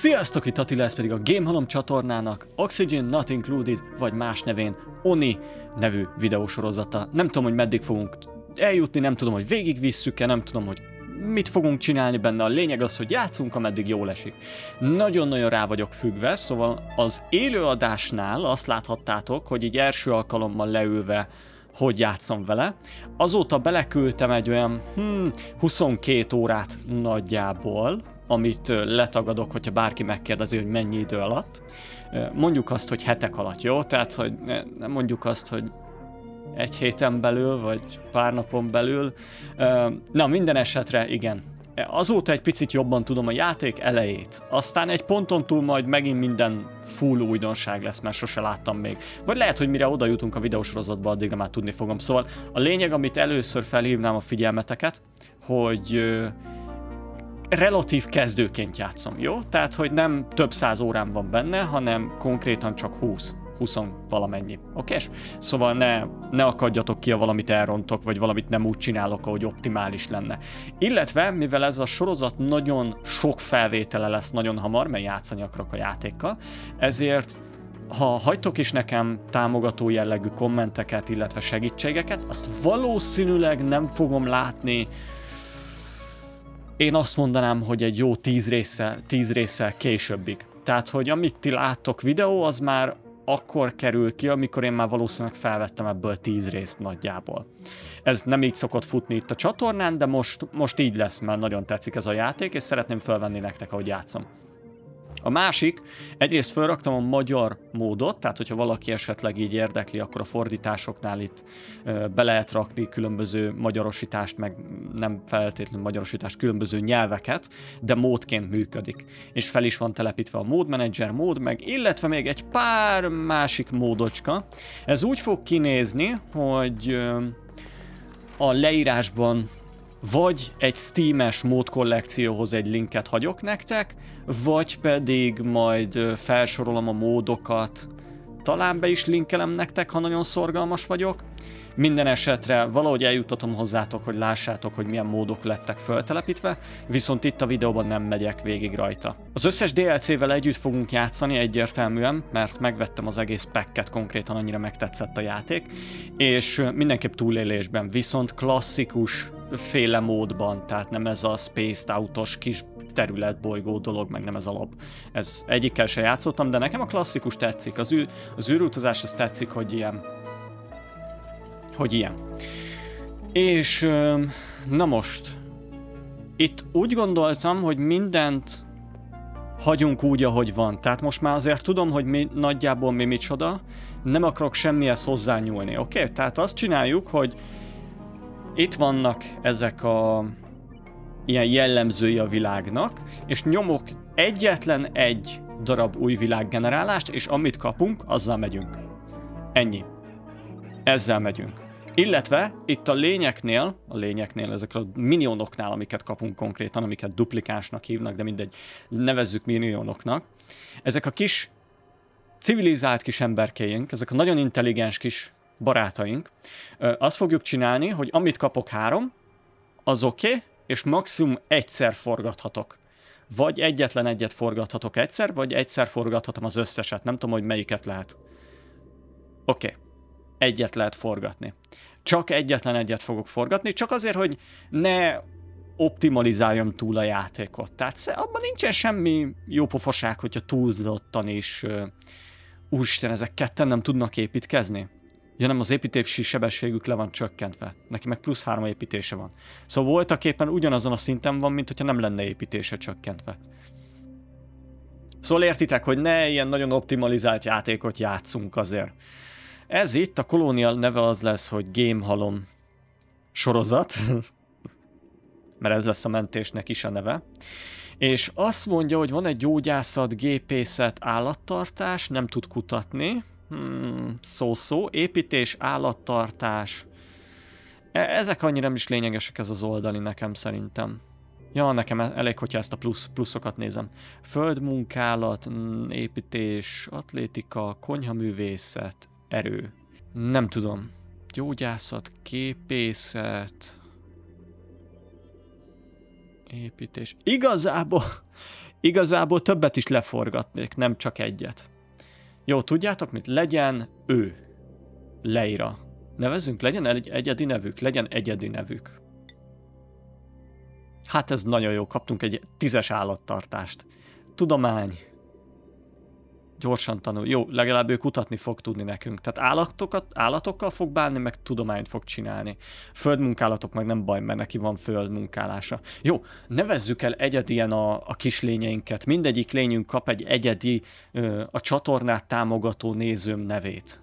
Sziasztok, itt Attila, ez pedig a Gamehalom csatornának Oxygen Not Included, vagy más nevén Oni nevű videósorozata. Nem tudom, hogy meddig fogunk eljutni, nem tudom, hogy végigvisszük-e, nem tudom, hogy mit fogunk csinálni benne. A lényeg az, hogy játszunk, ameddig jól esik. Nagyon-nagyon rá vagyok függve, szóval az élőadásnál azt láthattátok, hogy így első alkalommal leülve hogy játszom vele. Azóta beleküldtem egy olyan hmm, 22 órát nagyjából, amit letagadok, hogyha bárki megkérdezi, hogy mennyi idő alatt. Mondjuk azt, hogy hetek alatt, jó? Tehát, hogy nem mondjuk azt, hogy egy héten belül, vagy pár napon belül. Na, minden esetre igen. E, azóta egy picit jobban tudom a játék elejét. Aztán egy ponton túl majd megint minden full újdonság lesz, mert sose láttam még. Vagy lehet, hogy mire oda jutunk a videósorozatba, addigra már tudni fogom. Szóval a lényeg, amit először felhívnám a figyelmeteket, hogy relatív kezdőként játszom, jó? Tehát, hogy nem több száz órán van benne, hanem konkrétan csak 20. 20 valamennyi. Oké? Szóval ne, ne akadjatok ki, ha valamit elrontok, vagy valamit nem úgy csinálok, ahogy optimális lenne. Illetve, mivel ez a sorozat nagyon sok felvétele lesz nagyon hamar, mert játszani akarok a játékkal, ezért ha hagytok is nekem támogató jellegű kommenteket, illetve segítségeket, azt valószínűleg nem fogom látni én azt mondanám, hogy egy jó tíz része, tíz része későbbig. Tehát, hogy amit ti láttok videó, az már akkor kerül ki, amikor én már valószínűleg felvettem ebből tíz részt nagyjából. Ez nem így szokott futni itt a csatornán, de most, most így lesz, mert nagyon tetszik ez a játék, és szeretném felvenni nektek, ahogy játszom. A másik, egyrészt felraktam a magyar módot, tehát hogyha valaki esetleg így érdekli, akkor a fordításoknál itt be lehet rakni különböző magyarosítást, meg nem feltétlenül magyarosítást, különböző nyelveket, de módként működik. És fel is van telepítve a mód manager mód, meg illetve még egy pár másik módocska. Ez úgy fog kinézni, hogy a leírásban vagy egy Steam-es módkollekcióhoz egy linket hagyok nektek, vagy pedig majd felsorolom a módokat, talán be is linkelem nektek, ha nagyon szorgalmas vagyok, minden esetre valahogy eljutatom hozzátok, hogy lássátok, hogy milyen módok lettek föltelepítve, viszont itt a videóban nem megyek végig rajta. Az összes DLC-vel együtt fogunk játszani egyértelműen, mert megvettem az egész packet, konkrétan annyira megtetszett a játék, és mindenképp túlélésben, viszont klasszikus féle módban, tehát nem ez a spaced autos kis terület, bolygó dolog, meg nem ez a lab. Ez egyikkel se játszottam, de nekem a klasszikus tetszik. Az, ű, az űrutazás az tetszik, hogy ilyen hogy ilyen. És na most, itt úgy gondoltam, hogy mindent hagyunk úgy, ahogy van. Tehát most már azért tudom, hogy mi nagyjából mi micsoda, nem akarok semmihez hozzányúlni, oké? Okay? Tehát azt csináljuk, hogy itt vannak ezek a ilyen jellemzői a világnak, és nyomok egyetlen egy darab új világgenerálást, és amit kapunk, azzal megyünk. Ennyi. Ezzel megyünk. Illetve itt a lényeknél, a lényeknél, ezek a minionoknál, amiket kapunk konkrétan, amiket duplikásnak hívnak, de mindegy, nevezzük minionoknak, ezek a kis civilizált kis emberkéink, ezek a nagyon intelligens kis barátaink, azt fogjuk csinálni, hogy amit kapok három, az oké, okay, és maximum egyszer forgathatok. Vagy egyetlen egyet forgathatok egyszer, vagy egyszer forgathatom az összeset. Nem tudom, hogy melyiket lehet. Oké. Okay egyet lehet forgatni. Csak egyetlen egyet fogok forgatni, csak azért, hogy ne optimalizáljam túl a játékot. Tehát abban nincsen semmi jó pofaság, hogyha túlzottan is úristen, ezek ketten nem tudnak építkezni. Ja nem, az építési sebességük le van csökkentve. Neki meg plusz három építése van. Szóval voltak éppen ugyanazon a szinten van, mint hogyha nem lenne építése csökkentve. Szóval értitek, hogy ne ilyen nagyon optimalizált játékot játszunk azért. Ez itt, a kolónia neve az lesz, hogy Game Halom sorozat, mert ez lesz a mentésnek is a neve. És azt mondja, hogy van egy gyógyászat, gépészet, állattartás, nem tud kutatni. szó szó hmm, építés, állattartás. E, ezek annyira nem is lényegesek ez az oldali nekem szerintem. Ja, nekem e- elég, hogyha ezt a plusz, pluszokat nézem. Földmunkálat, hmm, építés, atlétika, konyhaművészet, erő. Nem tudom. Gyógyászat, képészet, építés. Igazából, igazából többet is leforgatnék, nem csak egyet. Jó, tudjátok mit? Legyen ő. Leira. Nevezünk, legyen egy egyedi nevük, legyen egyedi nevük. Hát ez nagyon jó, kaptunk egy tízes állattartást. Tudomány gyorsan tanul. Jó, legalább ő kutatni fog tudni nekünk. Tehát állatokat, állatokkal fog bánni, meg tudományt fog csinálni. Földmunkálatok meg nem baj, mert neki van földmunkálása. Jó, nevezzük el egyedien a, a kis lényeinket. Mindegyik lényünk kap egy egyedi, a csatornát támogató nézőm nevét.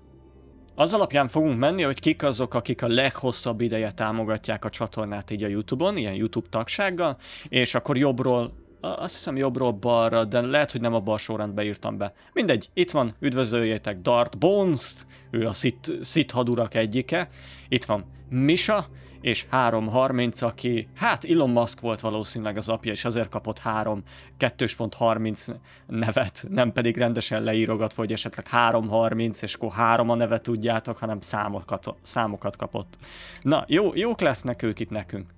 Az alapján fogunk menni, hogy kik azok, akik a leghosszabb ideje támogatják a csatornát így a YouTube-on, ilyen YouTube tagsággal, és akkor jobbról azt hiszem jobbról balra, de lehet, hogy nem abban a sorrendben írtam be. Mindegy, itt van, üdvözöljétek Dart bones ő a Sith, Sith hadurak egyike. Itt van Misa, és 3.30, aki, hát Elon Musk volt valószínűleg az apja, és azért kapott 3 2.30 nevet, nem pedig rendesen leírogatva, hogy esetleg 3.30, és akkor 3 a nevet tudjátok, hanem számokat, számokat kapott. Na, jó, jók lesznek ők itt nekünk.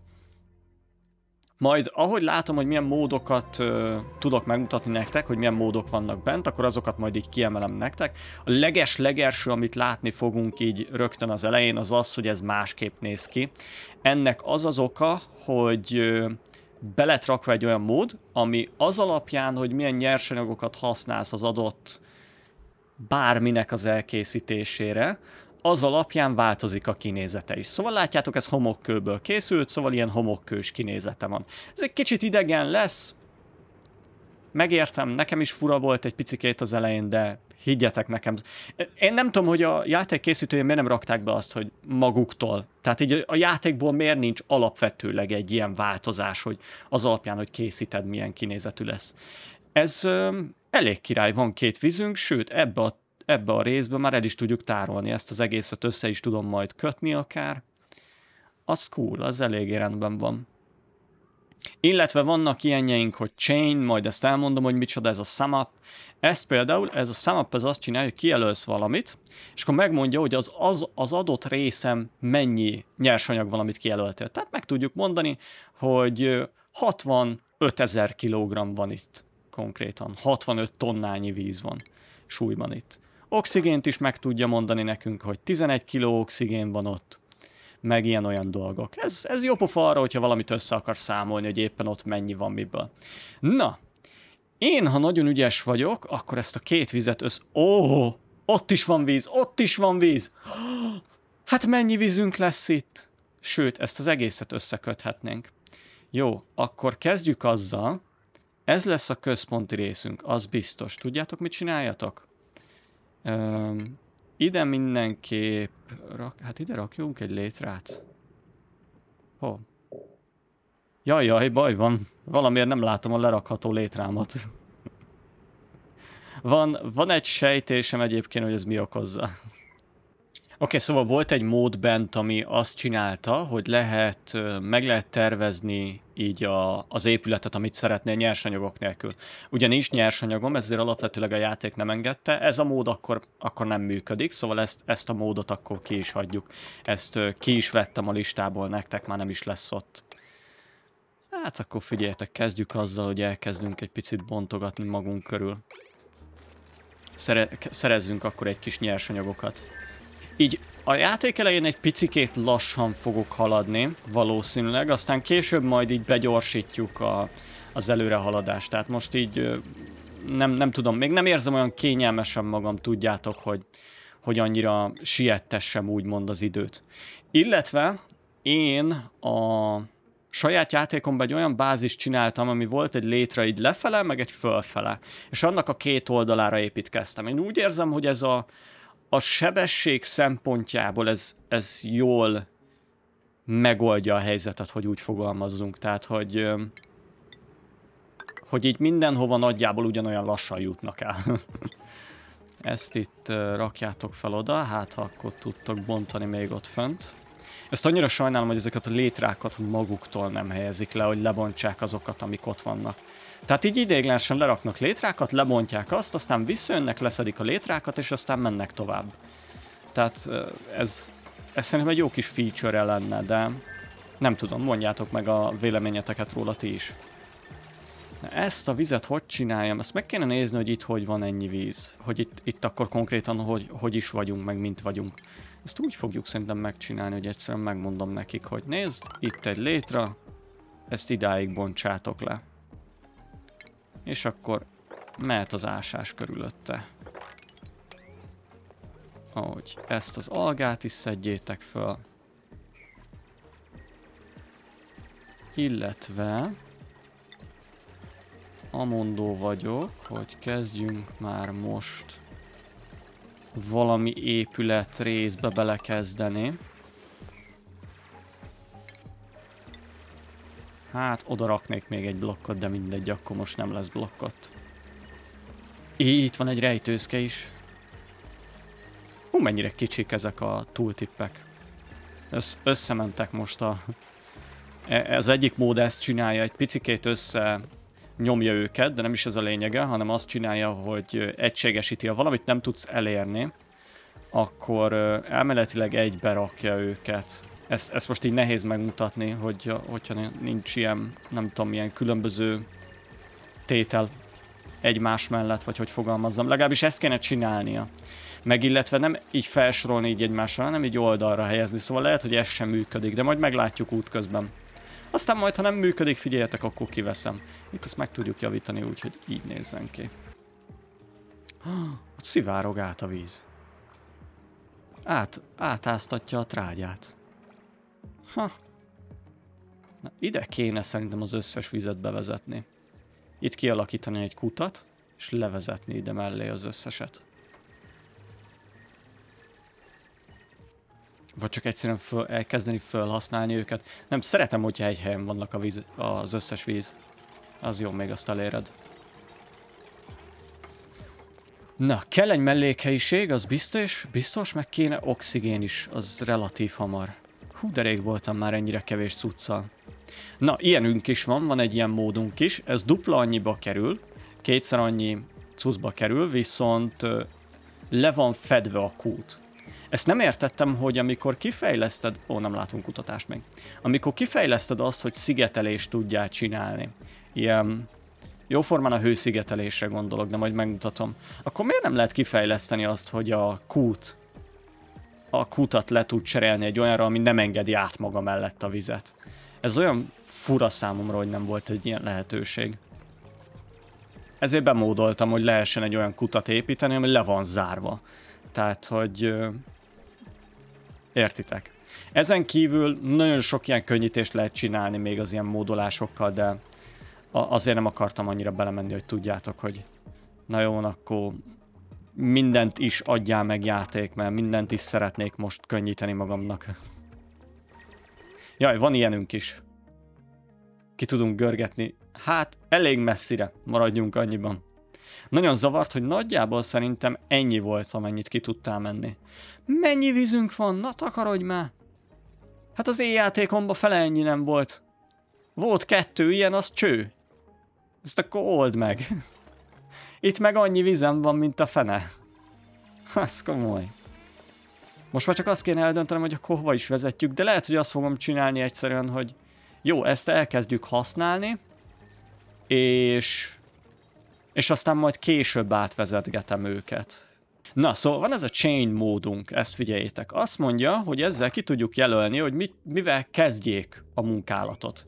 Majd ahogy látom, hogy milyen módokat ö, tudok megmutatni nektek, hogy milyen módok vannak bent, akkor azokat majd így kiemelem nektek. A leges legelső, amit látni fogunk így rögtön az elején, az az, hogy ez másképp néz ki. Ennek az az oka, hogy ö, belet rakva egy olyan mód, ami az alapján, hogy milyen nyersanyagokat használsz az adott bárminek az elkészítésére, az alapján változik a kinézete is. Szóval látjátok, ez homokkőből készült, szóval ilyen homokkős kinézete van. Ez egy kicsit idegen lesz, megértem, nekem is fura volt egy picikét az elején, de higgyetek nekem. Én nem tudom, hogy a játék készítője miért nem rakták be azt, hogy maguktól. Tehát így a játékból miért nincs alapvetőleg egy ilyen változás, hogy az alapján, hogy készíted, milyen kinézetű lesz. Ez ö, elég király, van két vízünk, sőt, ebbe a ebbe a részbe már el is tudjuk tárolni ezt az egészet, össze is tudom majd kötni akár. Az cool, az eléggé rendben van. Illetve vannak ilyenjeink, hogy chain, majd ezt elmondom, hogy micsoda ez a sum up. Ez például, ez a sum up ez azt csinálja, hogy kijelölsz valamit, és akkor megmondja, hogy az, az, az adott részem mennyi nyersanyag van, amit kijelöltél. Tehát meg tudjuk mondani, hogy 65 ezer kilogramm van itt konkrétan. 65 tonnányi víz van súlyban itt. Oxigént is meg tudja mondani nekünk, hogy 11 kg oxigén van ott, meg ilyen-olyan dolgok. Ez, ez jó pofa arra, hogyha valamit össze akar számolni, hogy éppen ott mennyi van miből. Na, én, ha nagyon ügyes vagyok, akkor ezt a két vizet össz... Ó, oh, ott is van víz, ott is van víz! Hát mennyi vízünk lesz itt? Sőt, ezt az egészet összeköthetnénk. Jó, akkor kezdjük azzal. Ez lesz a központi részünk, az biztos. Tudjátok, mit csináljatok? Ö, ide mindenképp... Rak, hát ide rakjunk egy létrát. Hol? Jaj, jaj, baj van. Valamiért nem látom a lerakható létrámat. Van, van egy sejtésem egyébként, hogy ez mi okozza okay, szóval volt egy mód bent, ami azt csinálta, hogy lehet, meg lehet tervezni így a, az épületet, amit szeretnél nyersanyagok nélkül. Ugye nincs nyersanyagom, ezért alapvetőleg a játék nem engedte, ez a mód akkor, akkor nem működik, szóval ezt, ezt a módot akkor ki is hagyjuk. Ezt ki is vettem a listából, nektek már nem is lesz ott. Hát akkor figyeljetek, kezdjük azzal, hogy elkezdünk egy picit bontogatni magunk körül. Szere szerezzünk akkor egy kis nyersanyagokat így a játék elején egy picikét lassan fogok haladni, valószínűleg, aztán később majd így begyorsítjuk a, az előrehaladást. Tehát most így nem, nem tudom, még nem érzem olyan kényelmesen magam, tudjátok, hogy, hogy annyira siettessem úgymond az időt. Illetve én a saját játékomban egy olyan bázis csináltam, ami volt egy létre így lefele, meg egy fölfele, és annak a két oldalára építkeztem. Én úgy érzem, hogy ez a, a sebesség szempontjából ez, ez jól megoldja a helyzetet, hogy úgy fogalmazzunk. Tehát, hogy, hogy így mindenhova nagyjából ugyanolyan lassan jutnak el. Ezt itt rakjátok fel oda, hát ha akkor tudtok bontani még ott fönt. Ezt annyira sajnálom, hogy ezeket a létrákat maguktól nem helyezik le, hogy lebontsák azokat, amik ott vannak. Tehát így idéglensen leraknak létrákat, lebontják azt, aztán visszajönnek, leszedik a létrákat, és aztán mennek tovább. Tehát ez, ez szerintem egy jó kis feature -e lenne, de nem tudom, mondjátok meg a véleményeteket róla ti is. Na ezt a vizet hogy csináljam? Ezt meg kéne nézni, hogy itt hogy van ennyi víz. Hogy itt, itt akkor konkrétan hogy, hogy is vagyunk, meg mint vagyunk. Ezt úgy fogjuk szerintem megcsinálni, hogy egyszerűen megmondom nekik, hogy nézd, itt egy létra, ezt idáig bontsátok le. És akkor mehet az ásás körülötte. Ahogy ezt az algát is szedjétek föl. Illetve amondó vagyok, hogy kezdjünk már most valami épület részbe belekezdeni. Hát, oda raknék még egy blokkot, de mindegy, akkor most nem lesz blokkot. Itt van egy rejtőzke is. Hú, mennyire kicsik ezek a túltippek. Össz összementek most a... E, ez egyik mód ezt csinálja, egy picikét össze nyomja őket, de nem is ez a lényege, hanem azt csinálja, hogy egységesíti. Ha valamit nem tudsz elérni, akkor elméletileg egybe rakja őket ezt, ezt most így nehéz megmutatni, hogy, hogyha nincs ilyen, nem tudom, ilyen különböző tétel egymás mellett, vagy hogy fogalmazzam. Legalábbis ezt kéne csinálnia. Meg illetve nem így felsorolni így egymással, hanem így oldalra helyezni, szóval lehet, hogy ez sem működik, de majd meglátjuk útközben. Aztán majd, ha nem működik, figyeljetek, akkor kiveszem. Itt ezt meg tudjuk javítani úgy, hogy így nézzen ki. Ott szivárog át a víz. Át, átáztatja a trágyát. Ha. Na, ide kéne szerintem az összes vizet bevezetni. Itt kialakítani egy kutat, és levezetni ide mellé az összeset. Vagy csak egyszerűen föl, elkezdeni felhasználni őket. Nem, szeretem, hogyha egy helyen vannak a víz, az összes víz. Az jó, még azt eléred. Na, kell egy mellékhelyiség, az biztos, biztos, meg kéne oxigén is, az relatív hamar. Hú, de rég voltam már ennyire kevés cuccal. Na, ilyenünk is van, van egy ilyen módunk is, ez dupla annyiba kerül, kétszer annyi cuccba kerül, viszont le van fedve a kút. Ezt nem értettem, hogy amikor kifejleszted, ó, nem látunk kutatást még, amikor kifejleszted azt, hogy szigetelést tudjál csinálni, ilyen jóformán a hőszigetelésre gondolok, de majd megmutatom, akkor miért nem lehet kifejleszteni azt, hogy a kút a kutat le tud cserélni egy olyanra, ami nem engedi át maga mellett a vizet. Ez olyan fura számomra, hogy nem volt egy ilyen lehetőség. Ezért bemódoltam, hogy lehessen egy olyan kutat építeni, ami le van zárva. Tehát, hogy... Értitek. Ezen kívül nagyon sok ilyen könnyítést lehet csinálni még az ilyen módolásokkal, de azért nem akartam annyira belemenni, hogy tudjátok, hogy na jó, akkor mindent is adjál meg játék, mert mindent is szeretnék most könnyíteni magamnak. Jaj, van ilyenünk is. Ki tudunk görgetni. Hát, elég messzire maradjunk annyiban. Nagyon zavart, hogy nagyjából szerintem ennyi volt, amennyit ki tudtál menni. Mennyi vízünk van? Na takarodj már! Hát az éjjátékomba fele ennyi nem volt. Volt kettő ilyen, az cső. Ezt akkor old meg. Itt meg annyi vizem van, mint a fene. Ez komoly. Most már csak azt kéne eldöntenem, hogy akkor hova is vezetjük, de lehet, hogy azt fogom csinálni egyszerűen, hogy jó, ezt elkezdjük használni, és, és aztán majd később átvezetgetem őket. Na, szóval van ez a chain módunk, ezt figyeljétek. Azt mondja, hogy ezzel ki tudjuk jelölni, hogy mit, mivel kezdjék a munkálatot.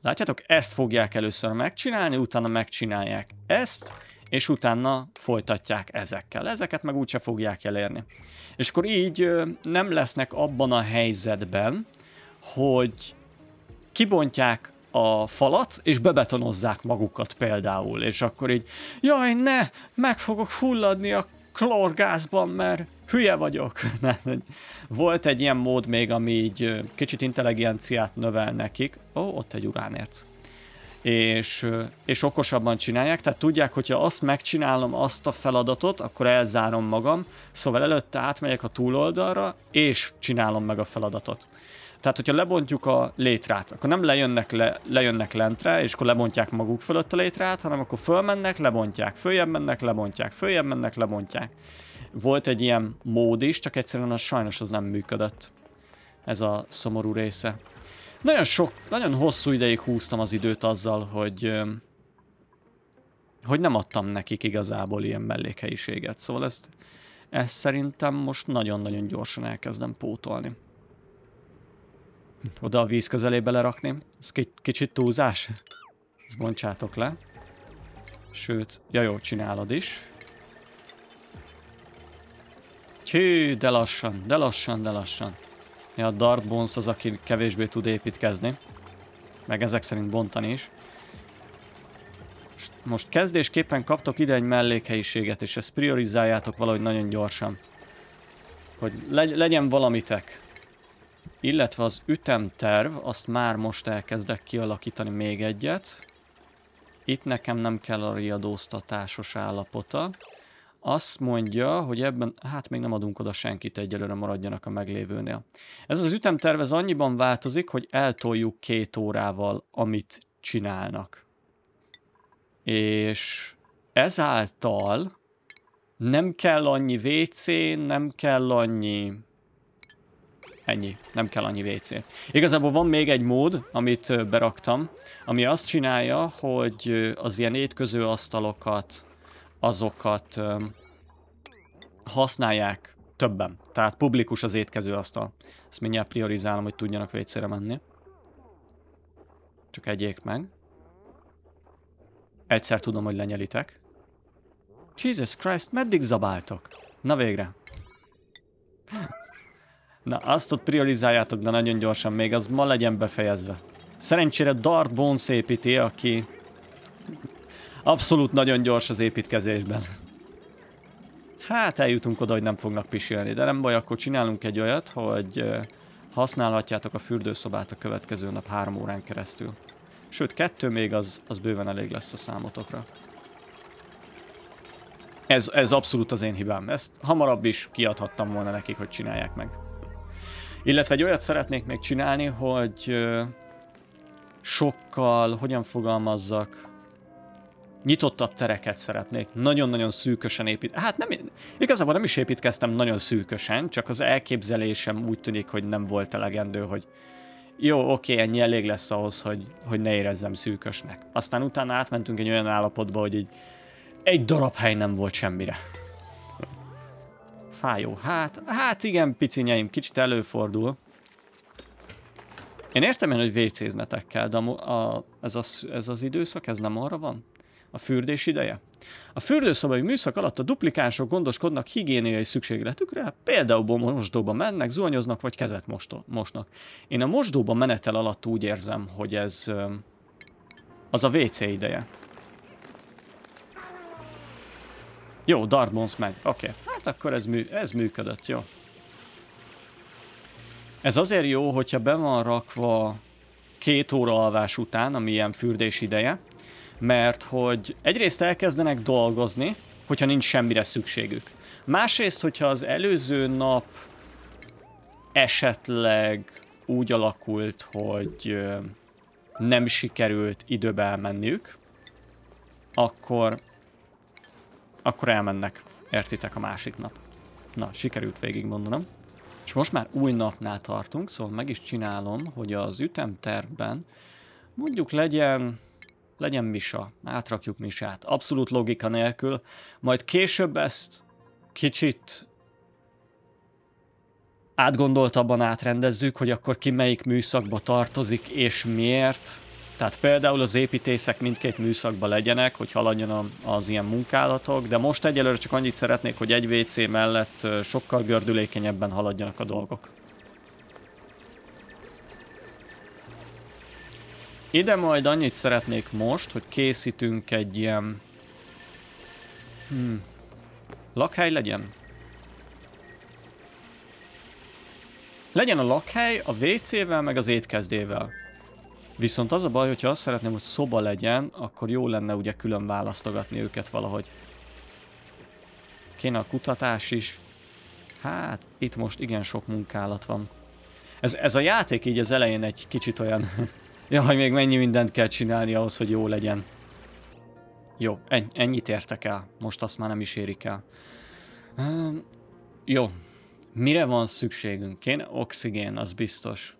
Látjátok, ezt fogják először megcsinálni, utána megcsinálják ezt, és utána folytatják ezekkel. Ezeket meg úgyse fogják elérni. És akkor így nem lesznek abban a helyzetben, hogy kibontják a falat, és bebetonozzák magukat például, és akkor így, jaj, ne, meg fogok fulladni a klorgázban, mert hülye vagyok. Volt egy ilyen mód még, ami így kicsit intelligenciát növel nekik. Ó, ott egy uránérc és, és okosabban csinálják, tehát tudják, hogyha azt megcsinálom, azt a feladatot, akkor elzárom magam, szóval előtte átmegyek a túloldalra, és csinálom meg a feladatot. Tehát, hogyha lebontjuk a létrát, akkor nem lejönnek, le, lejönnek lentre, és akkor lebontják maguk fölött a létrát, hanem akkor fölmennek, lebontják, följebb mennek, lebontják, följebb mennek, lebontják. Volt egy ilyen mód is, csak egyszerűen az sajnos az nem működött. Ez a szomorú része. Nagyon sok, nagyon hosszú ideig húztam az időt azzal, hogy hogy nem adtam nekik igazából ilyen mellékhelyiséget, szóval ezt, ezt szerintem most nagyon-nagyon gyorsan elkezdem pótolni. Oda a víz közelébe lerakni, ez kicsit túlzás, ezt bontsátok le. Sőt, ja jó, csinálod is. Hű, de lassan, de lassan, de lassan. A Dark Bones az, aki kevésbé tud építkezni. Meg ezek szerint bontani is. Most kezdésképpen kaptok ide egy mellékhelyiséget, és ezt priorizáljátok valahogy nagyon gyorsan. Hogy legy legyen valamitek. Illetve az ütemterv, azt már most elkezdek kialakítani még egyet. Itt nekem nem kell a riadóztatásos állapota azt mondja, hogy ebben, hát még nem adunk oda senkit, egyelőre maradjanak a meglévőnél. Ez az ütemterv, ez annyiban változik, hogy eltoljuk két órával, amit csinálnak. És ezáltal nem kell annyi WC, nem kell annyi... Ennyi, nem kell annyi WC. Igazából van még egy mód, amit beraktam, ami azt csinálja, hogy az ilyen étköző asztalokat azokat használják többen. Tehát publikus az asztal. Ezt mindjárt priorizálom, hogy tudjanak vécére menni. Csak egyék meg. Egyszer tudom, hogy lenyelitek. Jesus Christ, meddig zabáltok? Na végre. Na, azt ott priorizáljátok, de nagyon gyorsan még, az ma legyen befejezve. Szerencsére Dark Bones építi, aki Abszolút nagyon gyors az építkezésben. Hát eljutunk oda, hogy nem fognak pisilni, de nem baj, akkor csinálunk egy olyat, hogy használhatjátok a fürdőszobát a következő nap három órán keresztül. Sőt, kettő még az, az bőven elég lesz a számotokra. Ez, ez abszolút az én hibám. Ezt hamarabb is kiadhattam volna nekik, hogy csinálják meg. Illetve egy olyat szeretnék még csinálni, hogy sokkal, hogyan fogalmazzak, nyitottabb tereket szeretnék, nagyon-nagyon szűkösen épít. Hát nem, igazából nem is építkeztem nagyon szűkösen, csak az elképzelésem úgy tűnik, hogy nem volt elegendő, hogy jó, oké, ennyi elég lesz ahhoz, hogy, hogy ne érezzem szűkösnek. Aztán utána átmentünk egy olyan állapotba, hogy egy, egy darab hely nem volt semmire. Fájó, hát, hát igen, picinyeim, kicsit előfordul. Én értem én, hogy wc de a, a, ez, az, ez az időszak, ez nem arra van? a fürdés ideje. A fürdőszobai műszak alatt a duplikások gondoskodnak higiéniai szükségletükre, hát például mosdóba mennek, zuhanyoznak vagy kezet mosnak. Én a mosdóba menetel alatt úgy érzem, hogy ez az a WC ideje. Jó, Dartmouth megy. Oké, okay. hát akkor ez, mű, ez működött, jó. Ez azért jó, hogyha be van rakva két óra alvás után, ami ilyen fürdés ideje, mert hogy egyrészt elkezdenek dolgozni, hogyha nincs semmire szükségük. Másrészt, hogyha az előző nap esetleg úgy alakult, hogy nem sikerült időbe elmenniük, akkor, akkor elmennek, értitek, a másik nap. Na, sikerült végigmondanom. És most már új napnál tartunk, szóval meg is csinálom, hogy az ütemtervben mondjuk legyen legyen Misa, átrakjuk Misát, abszolút logika nélkül, majd később ezt kicsit átgondoltabban átrendezzük, hogy akkor ki melyik műszakba tartozik és miért. Tehát például az építészek mindkét műszakba legyenek, hogy haladjon az ilyen munkálatok, de most egyelőre csak annyit szeretnék, hogy egy WC mellett sokkal gördülékenyebben haladjanak a dolgok. Ide majd annyit szeretnék most, hogy készítünk egy ilyen... Hmm. Lakhely legyen? Legyen a lakhely a WC-vel, meg az étkezdével. Viszont az a baj, hogyha azt szeretném, hogy szoba legyen, akkor jó lenne ugye külön választogatni őket valahogy. Kéne a kutatás is. Hát, itt most igen sok munkálat van. Ez, ez a játék így az elején egy kicsit olyan Ja, hogy még mennyi mindent kell csinálni ahhoz, hogy jó legyen. Jó, ennyit értek el. Most azt már nem is érik el. Hm, jó. Mire van szükségünk? Kéne oxigén, az biztos.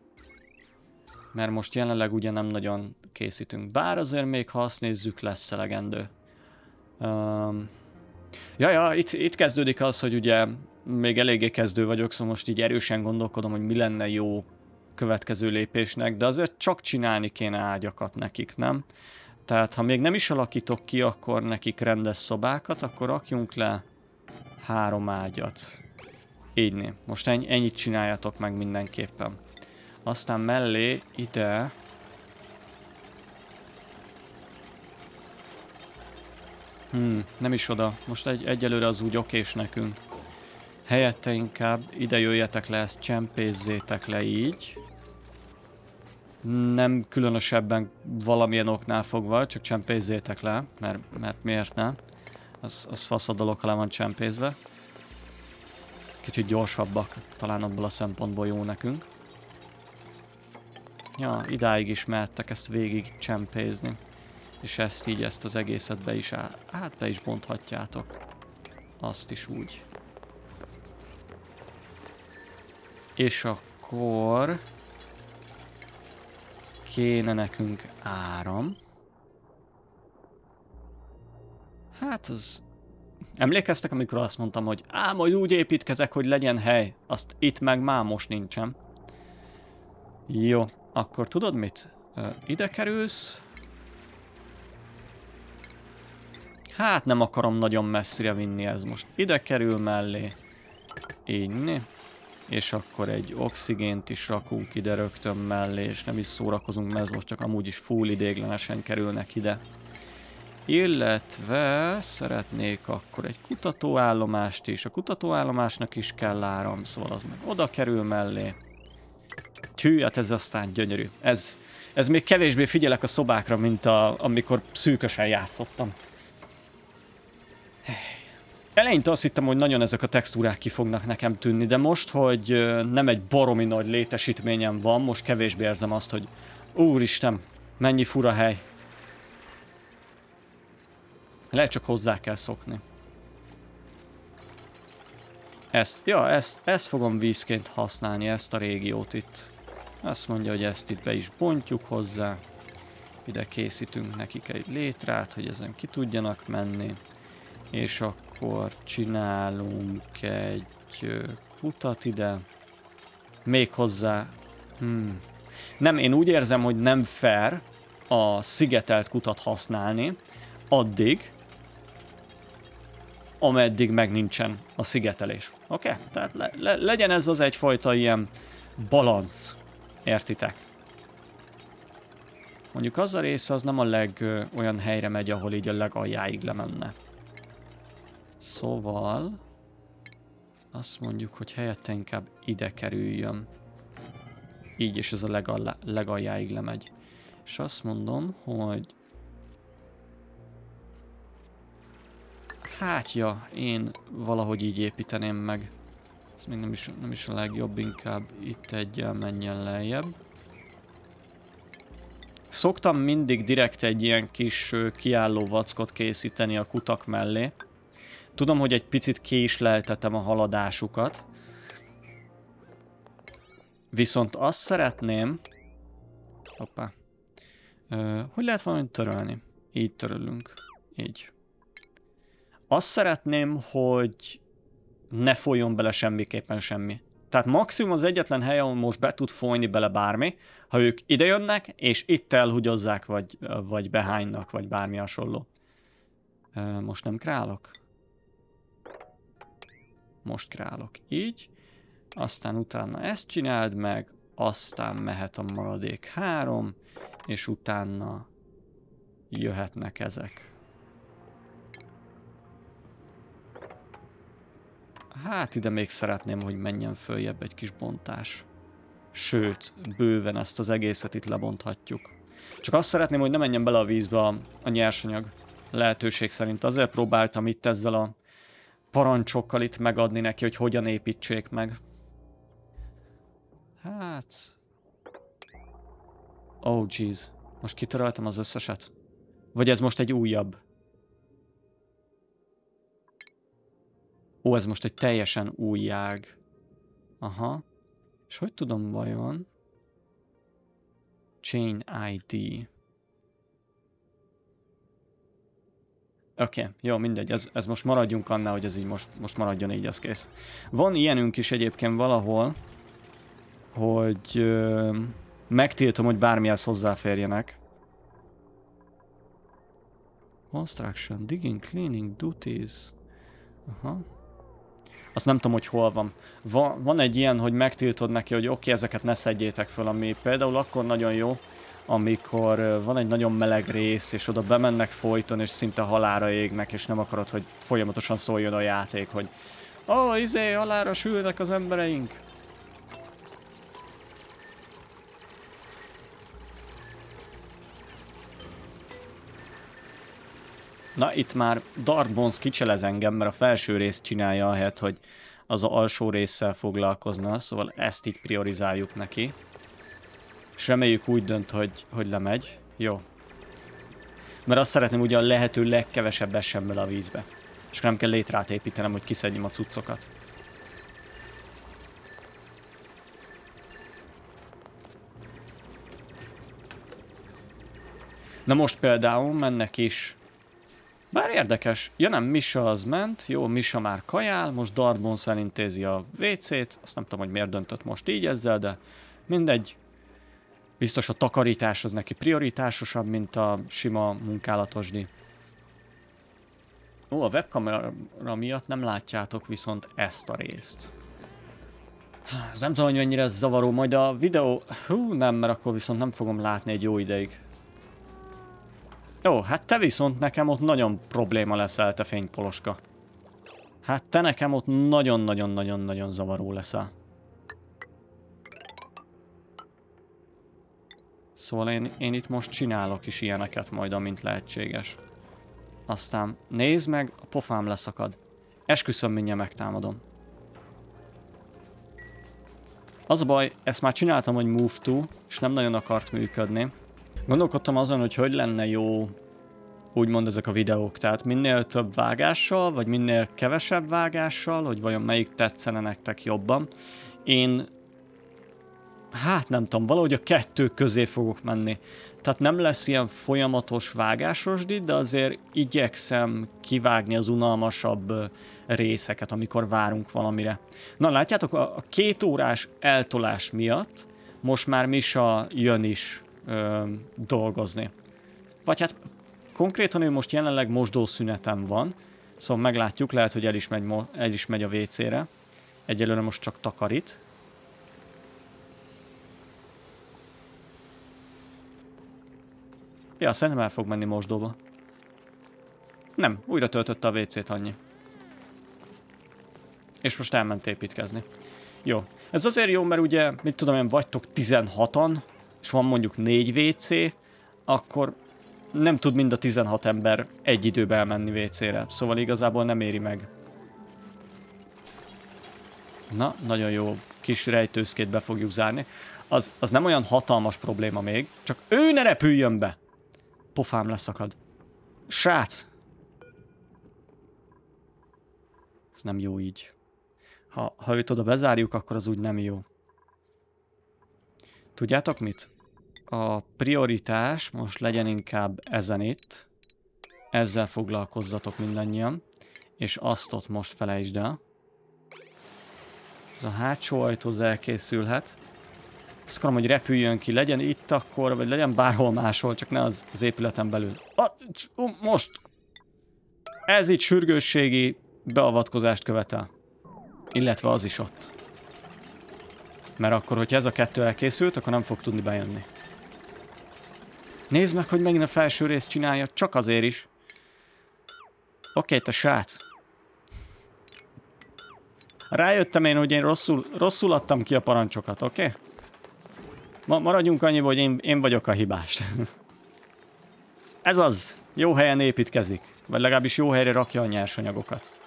Mert most jelenleg ugye nem nagyon készítünk. Bár azért még, ha azt nézzük, lesz elegendő. Um, ja, ja, itt, itt kezdődik az, hogy ugye még eléggé kezdő vagyok, szóval most így erősen gondolkodom, hogy mi lenne jó következő lépésnek, de azért csak csinálni kéne ágyakat nekik, nem? Tehát ha még nem is alakítok ki, akkor nekik rendes szobákat, akkor rakjunk le három ágyat. Így né. Most ennyit csináljatok meg mindenképpen. Aztán mellé ide... Hmm, nem is oda. Most egy, egyelőre az úgy okés nekünk. Helyette inkább ide jöjjetek le, ezt csempézzétek le így nem különösebben valamilyen oknál fogva, csak csempézzétek le, mert, mert miért nem. Az, az fasz a dolog, ha le van csempézve. Kicsit gyorsabbak, talán abból a szempontból jó nekünk. Ja, idáig is mehettek ezt végig csempézni. És ezt így, ezt az egészet be is, áll, hát be is bonthatjátok. Azt is úgy. És akkor kéne nekünk áram. Hát az... Emlékeztek, amikor azt mondtam, hogy á, majd úgy építkezek, hogy legyen hely. Azt itt meg már most nincsen. Jó, akkor tudod mit? Ö, ide kerülsz. Hát nem akarom nagyon messzire vinni ez most. Ide kerül mellé. Így, né? és akkor egy oxigént is rakunk ide rögtön mellé, és nem is szórakozunk, mert ez most csak amúgy is full idéglenesen kerülnek ide. Illetve szeretnék akkor egy kutatóállomást is. A kutatóállomásnak is kell áram, szóval az meg oda kerül mellé. Tű, hát ez aztán gyönyörű. Ez, ez még kevésbé figyelek a szobákra, mint a, amikor szűkösen játszottam. Hey. Eleinte azt hittem, hogy nagyon ezek a textúrák ki fognak nekem tűnni, de most, hogy nem egy baromi nagy létesítményem van, most kevésbé érzem azt, hogy úristen, mennyi fura hely. Lehet csak hozzá kell szokni. Ezt, ja, ezt, ezt fogom vízként használni, ezt a régiót itt. Azt mondja, hogy ezt itt be is bontjuk hozzá. Ide készítünk nekik egy létrát, hogy ezen ki tudjanak menni. És akkor akkor csinálunk egy kutat ide. Még hozzá. Hmm. Nem, én úgy érzem, hogy nem fair a szigetelt kutat használni addig, ameddig meg nincsen a szigetelés. Oké? Okay? Tehát le, le, legyen ez az egyfajta ilyen balanc. Értitek? Mondjuk az a része az nem a leg ö, olyan helyre megy, ahol így a legaljáig lemenne. Szóval azt mondjuk, hogy helyette inkább ide kerüljön. Így is ez a legal legaljáig lemegy. És azt mondom, hogy... Hát ja, én valahogy így építeném meg. Ez még nem is, nem is a legjobb, inkább itt egyel menjen lejjebb. Szoktam mindig direkt egy ilyen kis kiálló vackot készíteni a kutak mellé. Tudom, hogy egy picit késleltetem a haladásukat. Viszont azt szeretném... Hoppá. Ö, hogy lehet valamit törölni? Így törölünk. Így. Azt szeretném, hogy ne folyjon bele semmiképpen semmi. Tehát maximum az egyetlen hely, ahol most be tud folyni bele bármi, ha ők idejönnek, és itt elhugyozzák, vagy, vagy behánynak, vagy bármi hasonló. Most nem králok? most králok így, aztán utána ezt csináld meg, aztán mehet a maradék három, és utána jöhetnek ezek. Hát ide még szeretném, hogy menjen följebb egy kis bontás. Sőt, bőven ezt az egészet itt lebonthatjuk. Csak azt szeretném, hogy ne menjen bele a vízbe a, a nyersanyag lehetőség szerint. Azért próbáltam itt ezzel a parancsokkal itt megadni neki, hogy hogyan építsék meg. Hát... Oh jeez, most kitöröltem az összeset? Vagy ez most egy újabb? Ó, ez most egy teljesen új jág. Aha. És hogy tudom vajon? Chain ID. Oké, okay, jó, mindegy, ez, ez most maradjunk annál, hogy ez így most, most maradjon így, az kész. Van ilyenünk is egyébként valahol, hogy ö, megtiltom, hogy bármihez hozzáférjenek. Construction, digging, cleaning, duties. Aha. Azt nem tudom, hogy hol van. Va, van egy ilyen, hogy megtiltod neki, hogy oké, okay, ezeket ne szedjétek föl, ami például akkor nagyon jó, amikor van egy nagyon meleg rész, és oda bemennek folyton, és szinte halára égnek, és nem akarod, hogy folyamatosan szóljon a játék, hogy Ó, oh, izé, halára sülnek az embereink! Na, itt már Dartbones kicselez engem, mert a felső részt csinálja ahelyett, hogy az a alsó résszel foglalkozna, szóval ezt így priorizáljuk neki. És reméljük úgy dönt, hogy, hogy lemegy. Jó. Mert azt szeretném ugye a lehető legkevesebb essen a vízbe. És nem kell létrát építenem, hogy kiszedjem a cuccokat. Na most például mennek is. Bár érdekes. Ja nem, Misa az ment. Jó, Misa már kajál. Most Darbons elintézi a WC-t. Azt nem tudom, hogy miért döntött most így ezzel, de mindegy. Biztos a takarítás az neki prioritásosabb, mint a sima munkálatosdi. Ó, a webkamera miatt nem látjátok viszont ezt a részt. Ez nem tudom, hogy mennyire ez zavaró, majd a videó... Hú, nem, mert akkor viszont nem fogom látni egy jó ideig. Jó, hát te viszont nekem ott nagyon probléma leszel, te fénypoloska. Hát te nekem ott nagyon-nagyon-nagyon-nagyon zavaró leszel. Szóval én, én itt most csinálok is ilyeneket majd, amint lehetséges. Aztán nézd meg, a pofám leszakad. Esküszöm, mindjárt megtámadom. Az a baj, ezt már csináltam, hogy move to, és nem nagyon akart működni. Gondolkodtam azon, hogy hogy lenne jó úgymond ezek a videók, tehát minél több vágással, vagy minél kevesebb vágással, hogy vajon melyik tetszene nektek jobban. Én hát nem tudom, valahogy a kettő közé fogok menni. Tehát nem lesz ilyen folyamatos vágásosdi, de azért igyekszem kivágni az unalmasabb részeket, amikor várunk valamire. Na látjátok, a két órás eltolás miatt most már Misa jön is ö, dolgozni. Vagy hát konkrétan ő most jelenleg mosdószünetem van, szóval meglátjuk, lehet, hogy el is megy, el is megy a WC-re. Egyelőre most csak takarít, Ja, szerintem el fog menni mosdóba. Nem, újra töltötte a WC-t annyi. És most elment építkezni. Jó. Ez azért jó, mert ugye, mit tudom én, vagytok 16-an, és van mondjuk 4 WC, akkor nem tud mind a 16 ember egy időben elmenni WC-re. Szóval igazából nem éri meg. Na, nagyon jó kis rejtőszkét be fogjuk zárni. Az, az nem olyan hatalmas probléma még, csak ő ne repüljön be! pofám leszakad. Srác! Ez nem jó így. Ha, ha őt oda bezárjuk, akkor az úgy nem jó. Tudjátok mit? A prioritás most legyen inkább ezen itt. Ezzel foglalkozzatok mindannyian. És azt ott most felejtsd el. Ez a hátsó ajtóz elkészülhet azt akarom, hogy repüljön ki, legyen itt akkor, vagy legyen bárhol máshol, csak ne az, az épületen belül. A, um, most! Ez itt sürgősségi beavatkozást követel. Illetve az is ott. Mert akkor, hogyha ez a kettő elkészült, akkor nem fog tudni bejönni. Nézd meg, hogy megint a felső részt csinálja, csak azért is. Oké, okay, te srác. Rájöttem én, hogy én rosszul, rosszul adtam ki a parancsokat, oké? Okay? Ma maradjunk annyi, hogy én, én vagyok a hibás. Ez az. Jó helyen építkezik. Vagy legalábbis jó helyre rakja a nyersanyagokat.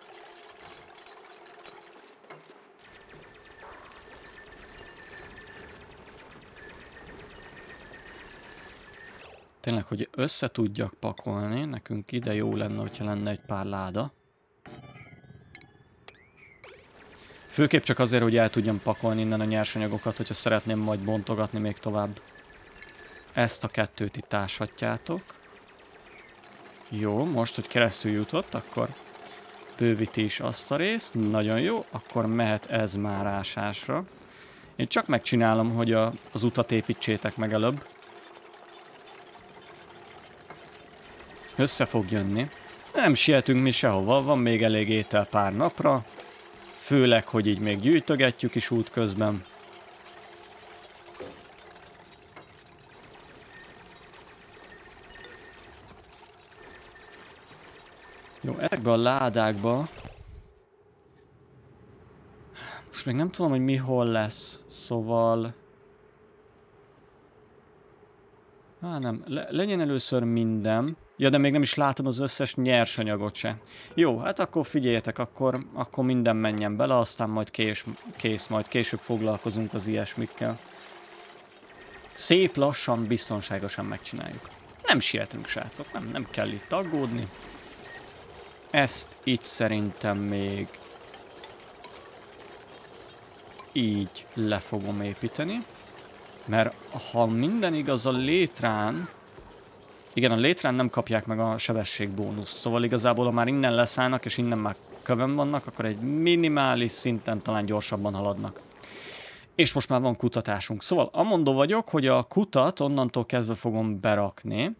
Tényleg, hogy össze tudjak pakolni, nekünk ide jó lenne, hogyha lenne egy pár láda. Főképp csak azért, hogy el tudjam pakolni innen a nyersanyagokat, hogyha szeretném majd bontogatni még tovább. Ezt a kettőt itt áshatjátok. Jó, most, hogy keresztül jutott, akkor bővíti is azt a részt. Nagyon jó, akkor mehet ez már ásásra. Én csak megcsinálom, hogy a, az utat építsétek meg előbb. Össze fog jönni. Nem sietünk mi sehova, van még elég étel pár napra. Főleg, hogy így még gyűjtögetjük is útközben. Jó, ebbe a ládákba... Most még nem tudom, hogy mi hol lesz, szóval... Há, nem. Le legyen először minden. Ja, de még nem is látom az összes nyersanyagot se. Jó, hát akkor figyeljetek, akkor, akkor minden menjen bele, aztán majd kés, kész, majd később foglalkozunk az ilyesmikkel. Szép lassan, biztonságosan megcsináljuk. Nem sietünk, srácok, nem, nem kell itt aggódni. Ezt itt szerintem még így le fogom építeni. Mert ha minden igaz a létrán... Igen, a létrán nem kapják meg a sebességbónusz, szóval igazából ha már innen leszállnak és innen már kövön vannak, akkor egy minimális szinten talán gyorsabban haladnak. És most már van kutatásunk. Szóval amondó vagyok, hogy a kutat onnantól kezdve fogom berakni.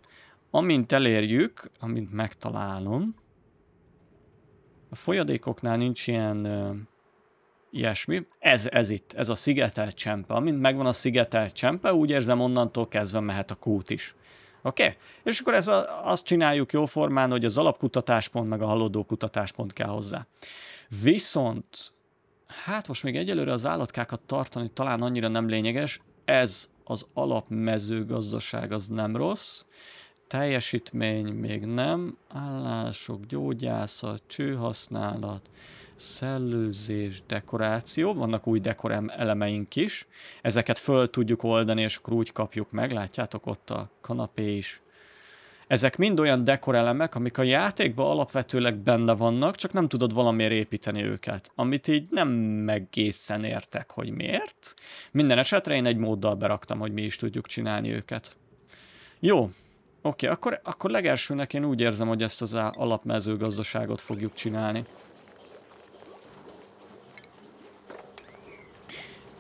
Amint elérjük, amint megtalálom, a folyadékoknál nincs ilyen ilyesmi. Ez, ez itt, ez a szigetelt csempe. Amint megvan a szigetelt csempe, úgy érzem onnantól kezdve mehet a kút is. Oké? Okay? És akkor ez a, azt csináljuk jóformán, hogy az alapkutatáspont meg a halódó kutatáspont kell hozzá. Viszont, hát most még egyelőre az állatkákat tartani talán annyira nem lényeges, ez az alapmezőgazdaság az nem rossz, teljesítmény még nem, állások, gyógyászat, csőhasználat, szellőzés, dekoráció, vannak új dekorem elemeink is, ezeket föl tudjuk oldani, és akkor úgy kapjuk meg, látjátok ott a kanapé is. Ezek mind olyan dekorelemek, amik a játékban alapvetőleg benne vannak, csak nem tudod valamiért építeni őket, amit így nem megészen értek, hogy miért. Minden esetre én egy móddal beraktam, hogy mi is tudjuk csinálni őket. Jó, Oké, okay, akkor, akkor legelsőnek én úgy érzem, hogy ezt az alapmezőgazdaságot fogjuk csinálni.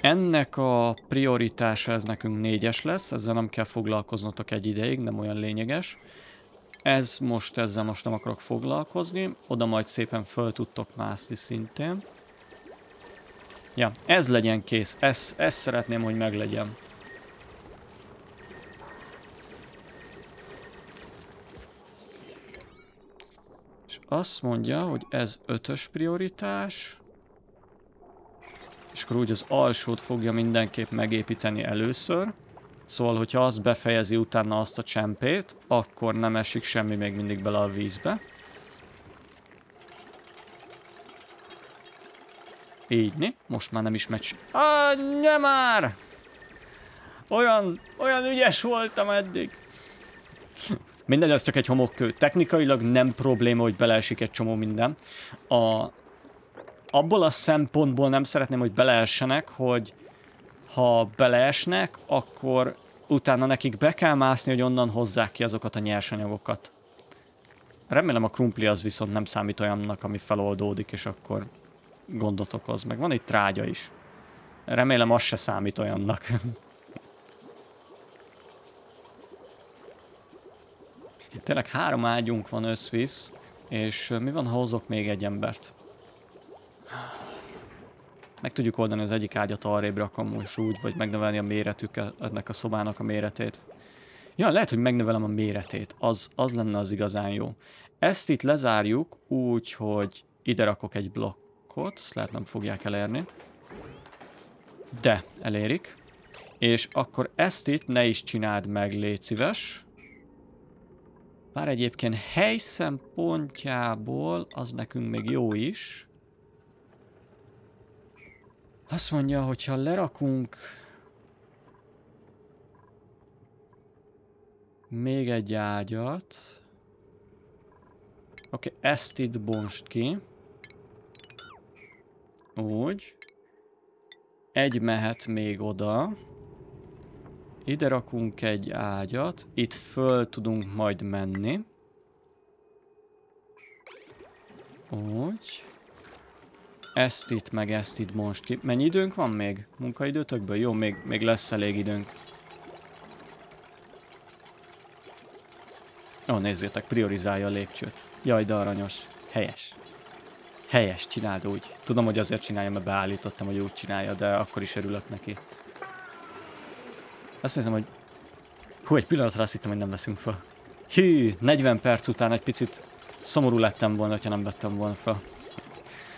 Ennek a prioritása ez nekünk négyes lesz, ezzel nem kell foglalkoznotok egy ideig, nem olyan lényeges. Ez most, ezzel most nem akarok foglalkozni, oda majd szépen föl tudtok mászni szintén. Ja, ez legyen kész, ezt, ez szeretném, hogy meglegyen. És azt mondja, hogy ez ötös prioritás és akkor úgy az alsót fogja mindenképp megépíteni először. Szóval, hogyha az befejezi utána azt a csempét, akkor nem esik semmi még mindig bele a vízbe. Így, né? Most már nem is meccs. Ah, már! Olyan, olyan ügyes voltam eddig. Mindegy, ez csak egy homokkő. Technikailag nem probléma, hogy beleesik egy csomó minden. A abból a szempontból nem szeretném, hogy beleessenek, hogy ha beleesnek, akkor utána nekik be kell mászni, hogy onnan hozzák ki azokat a nyersanyagokat. Remélem a krumpli az viszont nem számít olyannak, ami feloldódik, és akkor gondot okoz. Meg van itt trágya is. Remélem az se számít olyannak. Tényleg három ágyunk van összvisz, és mi van, ha hozok még egy embert? Meg tudjuk oldani az egyik ágyat arrébb rakom most úgy, vagy megnövelni a méretüket, ennek a szobának a méretét. Ja, lehet, hogy megnövelem a méretét. Az, az lenne az igazán jó. Ezt itt lezárjuk úgy, hogy ide rakok egy blokkot, ezt lehet nem fogják elérni. De elérik. És akkor ezt itt ne is csináld meg, légy szíves. Bár egyébként hely szempontjából az nekünk még jó is. Azt mondja, hogyha lerakunk még egy ágyat. Oké, okay, ezt itt bonst ki. Úgy. Egy mehet még oda. Ide rakunk egy ágyat. Itt föl tudunk majd menni. Úgy ezt itt, meg ezt itt most ki. Mennyi időnk van még? Munkaidőtökből? Jó, még, még lesz elég időnk. Ó, nézzétek, priorizálja a lépcsőt. Jaj, de aranyos. Helyes. Helyes, csináld úgy. Tudom, hogy azért csinálja, mert beállítottam, hogy úgy csinálja, de akkor is örülök neki. Azt nézem, hogy... Hú, egy pillanatra azt hittem, hogy nem veszünk fel. Hű, 40 perc után egy picit szomorú lettem volna, ha nem vettem volna fel.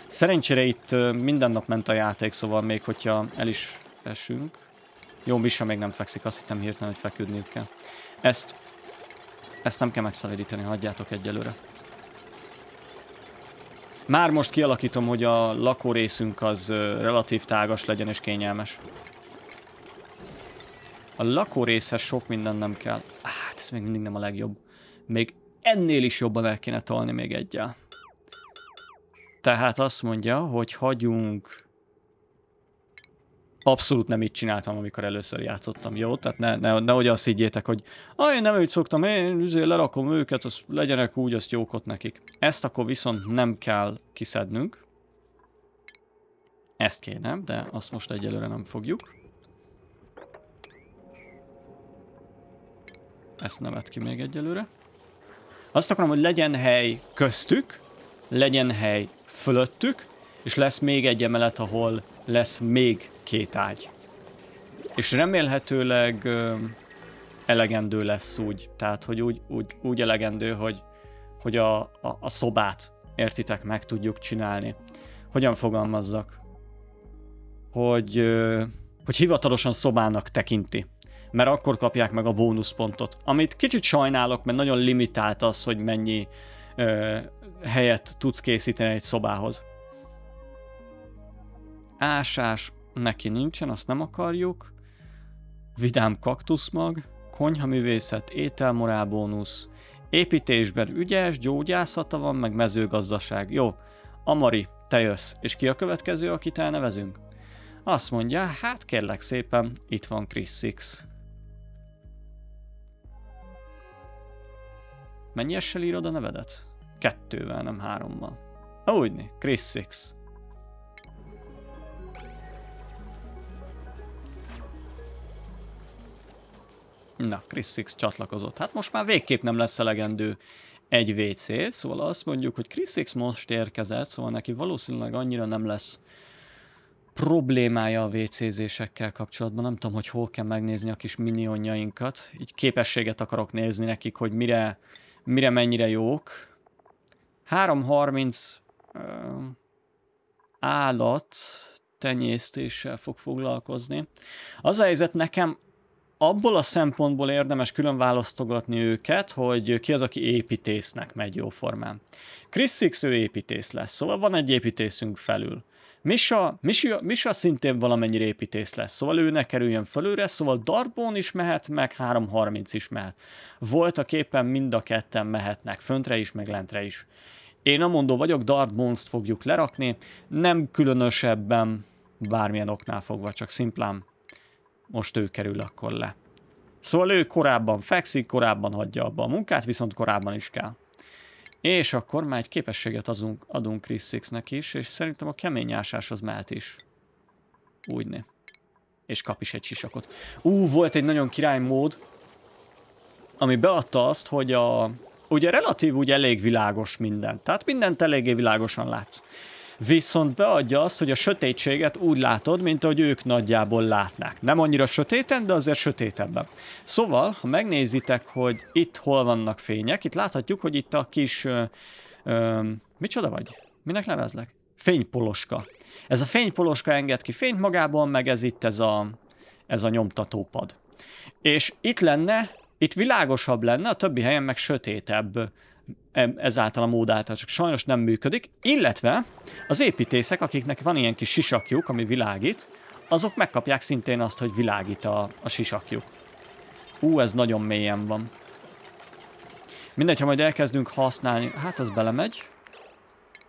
Szerencsére itt minden nap ment a játék, szóval még hogyha el is esünk. Jó, Misha még nem fekszik, azt hittem hirtelen, hogy feküdniük kell. Ezt, ezt nem kell megszelidíteni, hagyjátok egyelőre. Már most kialakítom, hogy a lakórészünk az relatív tágas legyen és kényelmes. A lakórésze sok minden nem kell. Hát ez még mindig nem a legjobb. Még ennél is jobban el kéne tolni még egyel. Tehát azt mondja, hogy hagyunk... Abszolút nem így csináltam, amikor először játszottam, jó? Tehát ne, ne, nehogy azt higgyétek, hogy ah, én nem úgy szoktam, én üzé, lerakom őket, az legyenek úgy, azt jókot nekik. Ezt akkor viszont nem kell kiszednünk. Ezt kéne, de azt most egyelőre nem fogjuk. Ezt nem ki még egyelőre. Azt akarom, hogy legyen hely köztük, legyen hely fölöttük, és lesz még egy emelet, ahol lesz még két ágy. És remélhetőleg ö, elegendő lesz úgy, tehát hogy úgy, úgy, úgy elegendő, hogy, hogy a, a, a szobát, értitek, meg tudjuk csinálni. Hogyan fogalmazzak? Hogy, ö, hogy hivatalosan szobának tekinti mert akkor kapják meg a bónuszpontot. Amit kicsit sajnálok, mert nagyon limitált az, hogy mennyi helyet tudsz készíteni egy szobához. Ásás neki nincsen, azt nem akarjuk. Vidám kaktuszmag, konyhaművészet, ételmorálbónusz, építésben ügyes, gyógyászata van, meg mezőgazdaság. Jó, Amari, te jössz, és ki a következő, akit elnevezünk? Azt mondja, hát kérlek szépen, itt van Chris Six. Mennyi írod a nevedet? Kettővel, nem hárommal. Ahogyni, Chris Six. Na, Chris Six csatlakozott. Hát most már végképp nem lesz elegendő egy WC, szóval azt mondjuk, hogy Chris Six most érkezett, szóval neki valószínűleg annyira nem lesz problémája a WC-zésekkel kapcsolatban. Nem tudom, hogy hol kell megnézni a kis minionjainkat. Így képességet akarok nézni nekik, hogy mire, mire mennyire jók. 330 állat tenyésztéssel fog foglalkozni. Az a helyzet nekem abból a szempontból érdemes külön választogatni őket, hogy ki az, aki építésznek megy formán. Chris Six, ő építész lesz, szóval van egy építészünk felül. Misa, Misa, Misa szintén valamennyire építész lesz, szóval ő ne kerüljön fölőre, szóval Darbón is mehet, meg 3.30 is mehet. Voltak éppen mind a ketten mehetnek, föntre is, meg lentre is. Én mondó vagyok, Dart Bones-t fogjuk lerakni, nem különösebben bármilyen oknál fogva, csak szimplán most ő kerül akkor le. Szóval ő korábban fekszik, korábban hagyja abba a munkát, viszont korábban is kell. És akkor már egy képességet azunk adunk Chris nek is, és szerintem a kemény ásáshoz mehet is. Úgyne. És kap is egy sisakot. Ú, volt egy nagyon király mód, ami beadta azt, hogy a, ugye relatív úgy elég világos minden, tehát mindent eléggé világosan látsz. Viszont beadja azt, hogy a sötétséget úgy látod, mint ahogy ők nagyjából látnák. Nem annyira sötéten, de azért sötétebben. Szóval, ha megnézitek, hogy itt hol vannak fények, itt láthatjuk, hogy itt a kis... Ö, ö, micsoda vagy? Minek nevezlek? Fénypoloska. Ez a fénypoloska enged ki fényt magában, meg ez itt ez a, ez a nyomtatópad. És itt lenne itt világosabb lenne, a többi helyen meg sötétebb ezáltal a mód által, csak sajnos nem működik, illetve az építészek, akiknek van ilyen kis sisakjuk, ami világít, azok megkapják szintén azt, hogy világít a, a sisakjuk. Ú, ez nagyon mélyen van. Mindegy, ha majd elkezdünk használni, hát ez belemegy.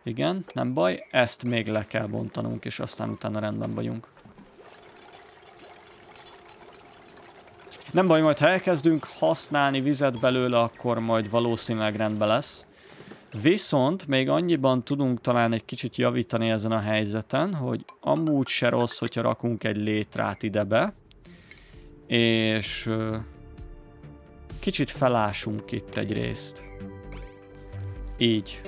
Igen, nem baj, ezt még le kell bontanunk, és aztán utána rendben vagyunk. Nem baj, majd ha elkezdünk használni vizet belőle, akkor majd valószínűleg rendben lesz. Viszont még annyiban tudunk talán egy kicsit javítani ezen a helyzeten, hogy amúgy se rossz, hogyha rakunk egy létrát idebe, és kicsit felásunk itt egy részt. Így.